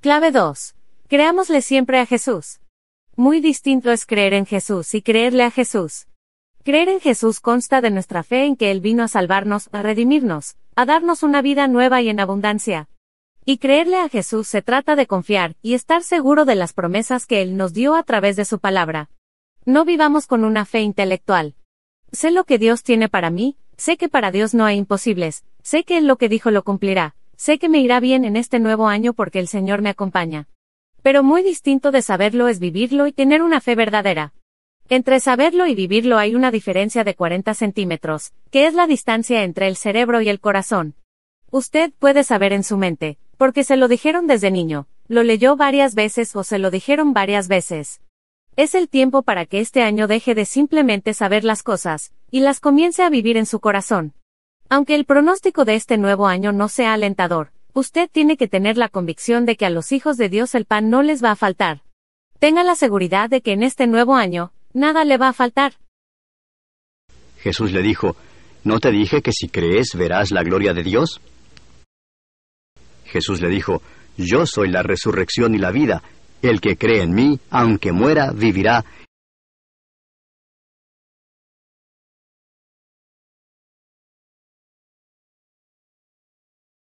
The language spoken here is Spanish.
Clave 2. Creámosle siempre a Jesús. Muy distinto es creer en Jesús y creerle a Jesús. Creer en Jesús consta de nuestra fe en que Él vino a salvarnos, a redimirnos, a darnos una vida nueva y en abundancia. Y creerle a Jesús se trata de confiar y estar seguro de las promesas que Él nos dio a través de su palabra. No vivamos con una fe intelectual. Sé lo que Dios tiene para mí, sé que para Dios no hay imposibles, sé que Él lo que dijo lo cumplirá, Sé que me irá bien en este nuevo año porque el Señor me acompaña. Pero muy distinto de saberlo es vivirlo y tener una fe verdadera. Entre saberlo y vivirlo hay una diferencia de 40 centímetros, que es la distancia entre el cerebro y el corazón. Usted puede saber en su mente, porque se lo dijeron desde niño, lo leyó varias veces o se lo dijeron varias veces. Es el tiempo para que este año deje de simplemente saber las cosas, y las comience a vivir en su corazón. Aunque el pronóstico de este nuevo año no sea alentador, usted tiene que tener la convicción de que a los hijos de Dios el pan no les va a faltar. Tenga la seguridad de que en este nuevo año, nada le va a faltar. Jesús le dijo, ¿No te dije que si crees verás la gloria de Dios? Jesús le dijo, Yo soy la resurrección y la vida. El que cree en mí, aunque muera, vivirá,